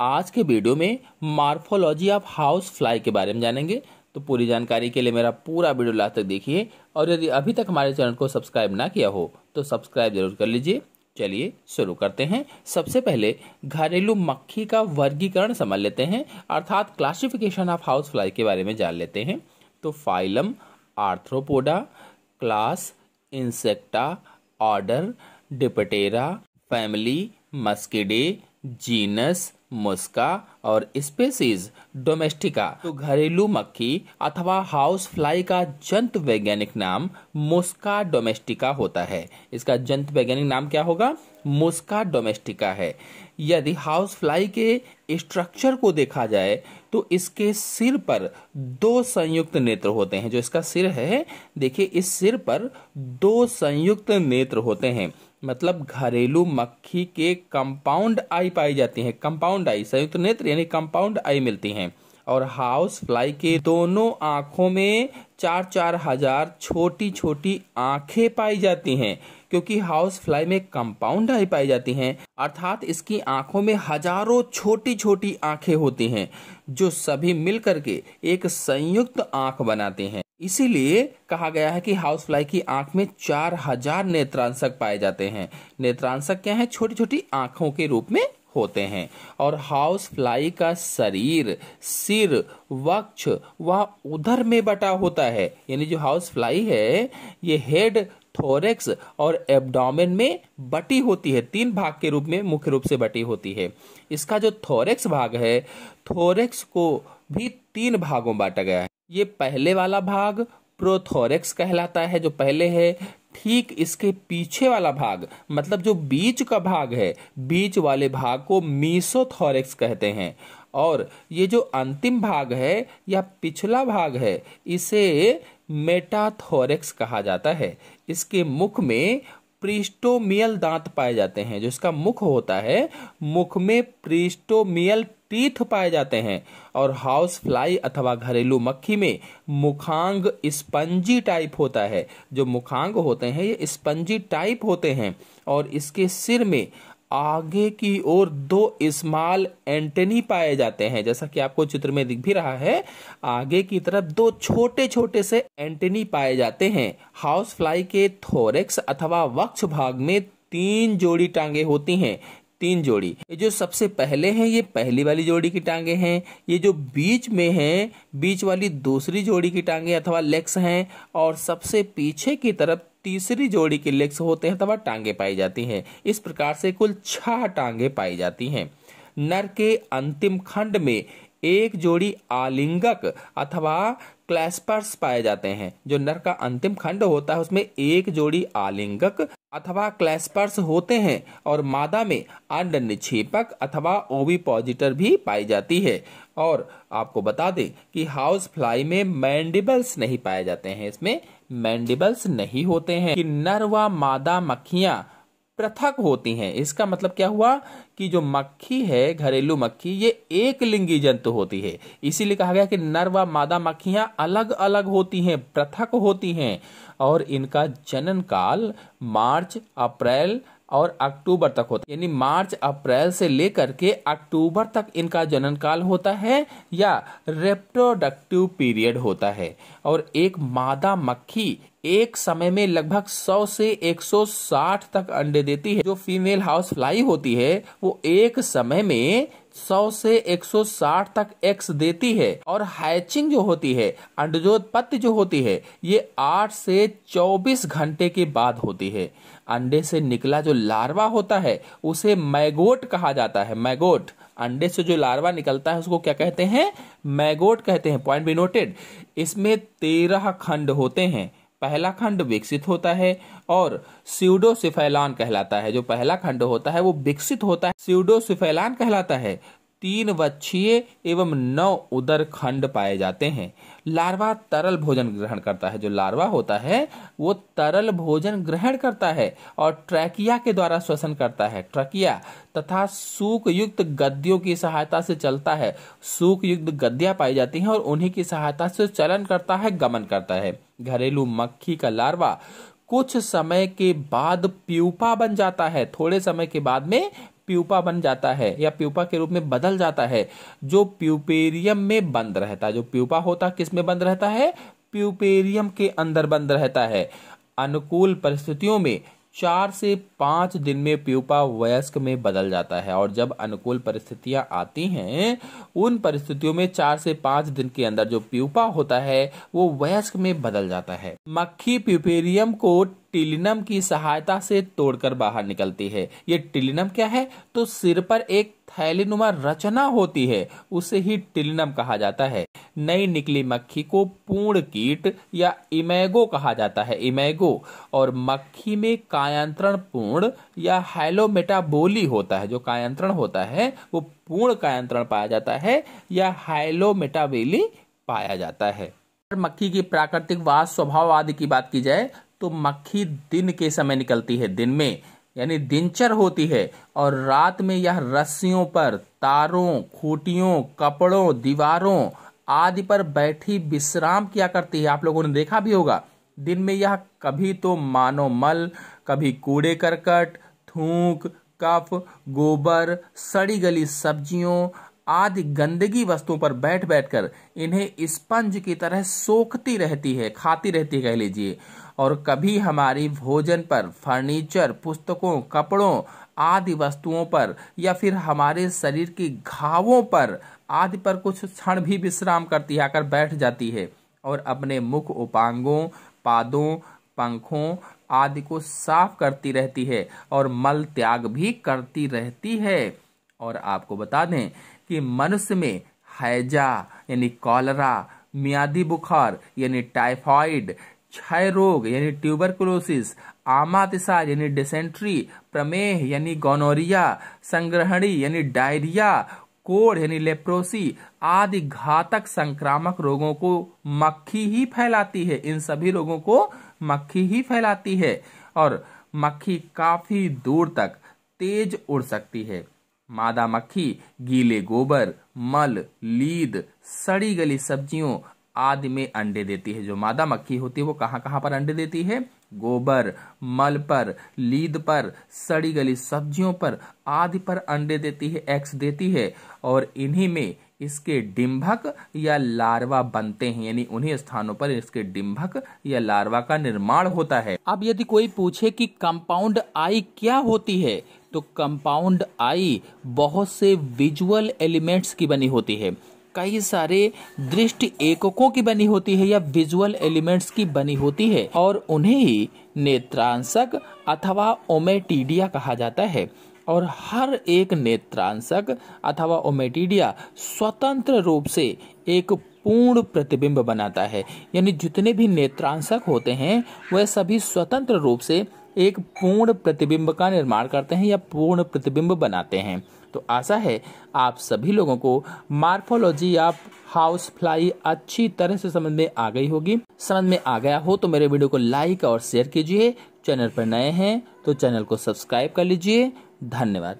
आज के वीडियो में मार्फोलॉजी ऑफ हाउस फ्लाई के बारे में जानेंगे तो पूरी जानकारी के लिए मेरा पूरा वीडियो लास्ट तक देखिए और यदि अभी तक हमारे चैनल को सब्सक्राइब ना किया हो तो सब्सक्राइब जरूर कर लीजिए चलिए शुरू करते हैं सबसे पहले घरेलू मक्खी का वर्गीकरण समझ लेते हैं अर्थात क्लासिफिकेशन ऑफ हाउस फ्लाई के बारे में जान लेते हैं तो phylum Arthropoda class Insecta order Diptera family Muscidae genus Musca और स्पेसीज डोमेस्टिका तो घरेलू मक्खी अथवा हाउस फ्लाई का जंत वैज्ञानिक नाम मुस्का डोमेस्टिका होता है इसका जंत वैज्ञानिक नाम क्या होगा मुस्का डोमेस्टिका है यदि हाउस फ्लाई के स्ट्रक्चर को देखा जाए तो इसके सिर पर दो संयुक्त नेत्र होते हैं जो इसका सिर है देखिए इस सिर पर दो संयुक्त नेत्र होते हैं मतलब घरेलू मक्खी के कंपाउंड आई पाई जाती हैं कंपाउंड आई संयुक्त नेत्र यानी कंपाउंड आई मिलती हैं और हाउस फ्लाई के दोनों आंखों में चार चार हजार छोटी छोटी आंखें पाई जाती हैं क्योंकि हाउस फ्लाई में कंपाउंड आई पाई जाती हैं अर्थात इसकी आंखों में हजारों छोटी छोटी आंखें होती हैं जो सभी मिलकर के एक संयुक्त आंख बनाते हैं इसीलिए कहा गया है कि हाउस फ्लाई की आंख में चार हजार नेत्रांशक पाए जाते हैं नेत्रांशक क्या है छोटी छोटी आंखों के रूप में होते हैं और हाउस फ्लाई का शरीर सिर वक्ष वह उधर में बटा होता है यानी जो हाउस फ्लाई है ये हेड थोरेक्स और एब्डोमेन में बटी होती है तीन भाग के रूप में मुख्य रूप से बटी होती है इसका जो थोरेक्स भाग है थोरेक्स को भी तीन भागों बांटा गया है ये पहले वाला भाग प्रोथोरेक्स कहलाता है जो पहले है ठीक इसके पीछे वाला भाग मतलब जो बीच का भाग है बीच वाले भाग को मीसोथोरेक्स कहते हैं और ये जो अंतिम भाग है या पिछला भाग है इसे मेटाथोरेक्स कहा जाता है इसके मुख में प्रिस्टोमियल दांत पाए जाते हैं जो इसका मुख होता है मुख में प्रिस्टोमियल तीर्थ पाए जाते हैं और हाउस फ्लाई अथवा घरेलू मक्खी में मुखांग स्पंजी टाइप होता है जो मुखांग होते हैं ये स्पंजी टाइप होते हैं और इसके सिर में आगे की ओर दो स्मॉल एंटेनी पाए जाते हैं जैसा कि आपको चित्र में दिख भी रहा है आगे की तरफ दो छोटे छोटे से एंटेनी पाए जाते हैं हाउस फ्लाई के थोरेक्स अथवा वक्ष भाग में तीन जोड़ी टांगे होती हैं तीन जोड़ी ये जो सबसे पहले हैं ये पहली वाली जोड़ी की टांगे हैं ये जो बीच में हैं बीच वाली दूसरी जोड़ी की टांगे अथवा लेग्स हैं और सबसे पीछे की तरफ तीसरी जोड़ी के लेग्स होते हैं अथवा टांगे पाई जाती हैं इस प्रकार से कुल छह टांगे पाई जाती हैं नर के अंतिम खंड में एक जोड़ी आलिंगक अथवा क्लैस्पर्स पाए जाते हैं जो नर का अंतिम खंड होता है उसमें एक जोड़ी आलिंगक अथवा क्लैस्पर्स होते हैं और मादा में अंड निक्षेपक अथवा ओविपॉजिटर भी पाई जाती है और आपको बता दें कि हाउस फ्लाई में मैंडिबल्स नहीं पाए जाते हैं इसमें मैंडिबल्स नहीं होते हैं कि नर व मादा मक्खियां पृथक होती हैं इसका मतलब क्या हुआ कि जो मक्खी है घरेलू मक्खी ये एक लिंगी जंतु होती है इसीलिए कहा गया कि नर व मादा मक्खियां अलग अलग होती हैं पृथक होती हैं और इनका जनन काल मार्च अप्रैल और अक्टूबर तक होता है यानी मार्च अप्रैल से लेकर के अक्टूबर तक इनका जनन काल होता है या रेप्रोडक्टिव पीरियड होता है और एक मादा मक्खी एक समय में लगभग 100 से 160 तक अंडे देती है जो फीमेल हाउस फ्लाई होती है वो एक समय में 100 से 160 तक एक्स देती है और हैचिंग जो होती है अंडजोत जो होती है ये 8 से 24 घंटे के बाद होती है अंडे से निकला जो लार्वा होता है उसे मैगोट कहा जाता है मैगोट अंडे से जो लार्वा निकलता है उसको क्या कहते हैं मैगोट कहते हैं पॉइंट बी नोटेड इसमें तेरह खंड होते हैं पहला खंड विकसित होता है और सीडोसिफेलान कहलाता है जो पहला खंड होता है वो विकसित होता है सीडोसिफेलान कहलाता है तीन वक्षीय एवं नौ उदर खंड पाए जाते हैं लार्वा तरल भोजन ग्रहण करता है जो लार्वा होता है वो तरल भोजन ग्रहण करता है और ट्रैकिया के द्वारा श्वसन करता है ट्रकिया तथा युक्त गद्यों की सहायता से चलता है युक्त गद्या पाई जाती हैं और उन्हीं की सहायता से चलन करता है गमन करता है घरेलू मक्खी का लार्वा कुछ समय के बाद प्यूपा बन जाता है थोड़े समय के बाद में प्यूपा बन जाता है या प्यूपा के रूप में बदल जाता है जो प्यूपेरियम में बंद रहता है जो प्यूपा होता किस में बंद रहता है प्यूपेरियम के अंदर बंद रहता है अनुकूल परिस्थितियों में चार से पाँच दिन में प्यूपा वयस्क में बदल जाता है और जब अनुकूल परिस्थितियां आती हैं उन परिस्थितियों में चार से पाँच दिन के अंदर जो प्यूपा होता है वो वयस्क में बदल जाता है मक्खी प्यूपेरियम को टिलिनम की सहायता से तोड़कर बाहर निकलती है ये टिलिनम क्या है तो सिर पर एक थैलीनुमा रचना होती है उसे ही टिलिनम कहा जाता है नई निकली मक्खी को पूर्ण कीट या इमेगो कहा जाता है इमेगो और मक्खी में कायांतरण पूर्ण या हाइलोमेटाबोली होता है जो कायांतरण होता है वो पूर्ण कायांतरण पाया जाता है या हाइलोमेटाबेली पाया जाता है मक्खी की प्राकृतिक वास स्वभाव आदि की बात की जाए तो मक्खी दिन के समय निकलती है दिन में यानी दिनचर होती है और रात में यह रस्सियों पर तारों खूटियों कपड़ों दीवारों आदि पर बैठी विश्राम किया करती है आप लोगों ने देखा भी होगा दिन में यह कभी तो मानो मल कभी कूड़े करकट थूक कफ गोबर सड़ी गली सब्जियों आदि गंदगी वस्तुओं पर बैठ बैठकर इन्हें स्पंज की तरह सोखती रहती है खाती रहती है कह लीजिए और कभी हमारी भोजन पर फर्नीचर पुस्तकों कपड़ों आदि वस्तुओं पर या फिर हमारे शरीर की घावों पर आदि पर कुछ क्षण भी विश्राम करती आकर बैठ जाती है और अपने मुख उपांगों पादों पंखों आदि को साफ करती रहती है और मल त्याग भी करती रहती है और आपको बता दें कि मनुष्य में हैजा यानी कॉलरा मियादी बुखार यानी टाइफॉइड क्षय रोग यानी ट्यूबरकुलोसिस आमातिसार यानी डिसेंट्री प्रमेह यानी गोनोरिया संग्रहणी यानी डायरिया कोड यानी लेप्रोसी आदि घातक संक्रामक रोगों को मक्खी ही फैलाती है इन सभी रोगों को मक्खी ही फैलाती है और मक्खी काफी दूर तक तेज उड़ सकती है मादा मक्खी गीले गोबर मल लीद सड़ी गली सब्जियों आदि में अंडे देती है जो मादा मक्खी होती है वो कहाँ कहाँ पर अंडे देती है गोबर मल पर लीद पर सड़ी गली सब्जियों पर आदि पर अंडे देती है एक्स देती है और इन्हीं में इसके डिम्भक या लार्वा बनते हैं यानी उन्हीं स्थानों पर इसके डिम्भक या लार्वा का निर्माण होता है अब यदि कोई पूछे कि कंपाउंड आई क्या होती है तो कंपाउंड आई बहुत से विजुअल एलिमेंट्स की बनी होती है कई सारे दृष्टि एककों की बनी होती है या विजुअल एलिमेंट्स की बनी होती है और उन्हें ही नेत्रांशक अथवा ओमेटीडिया कहा जाता है और हर एक नेत्रांशक अथवा ओमेटीडिया स्वतंत्र रूप से एक पूर्ण प्रतिबिंब बनाता है यानी जितने भी नेत्रांशक होते हैं वह सभी स्वतंत्र रूप से एक पूर्ण प्रतिबिंब का निर्माण करते हैं या पूर्ण प्रतिबिंब बनाते हैं तो आशा है आप सभी लोगों को मार्फोलॉजी या हाउस फ्लाई अच्छी तरह से समझ में आ गई होगी समझ में आ गया हो तो मेरे वीडियो को लाइक और शेयर कीजिए चैनल पर नए हैं तो चैनल को सब्सक्राइब कर लीजिए धन्यवाद